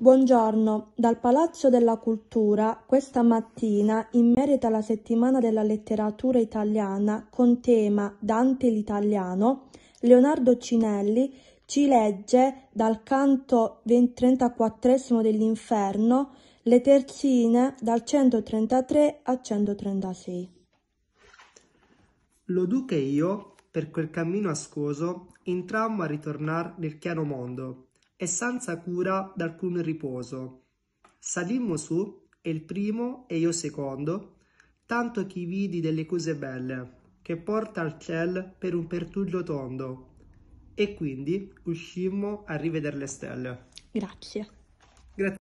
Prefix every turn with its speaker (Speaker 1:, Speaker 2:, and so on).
Speaker 1: Buongiorno, dal Palazzo della Cultura questa mattina in merito alla settimana della letteratura italiana con tema Dante l'italiano, Leonardo Cinelli ci legge dal canto 34 dell'inferno le terzine dal 133 al 136.
Speaker 2: Lo duca e io, per quel cammino ascoso, entrammo a ritornare nel chiaro mondo e senza cura d'alcun riposo. Salimmo su, e il primo e io secondo, tanto chi vidi delle cose belle, che porta al ciel per un pertuglio tondo. E quindi uscimmo a riveder le stelle.
Speaker 3: Grazie.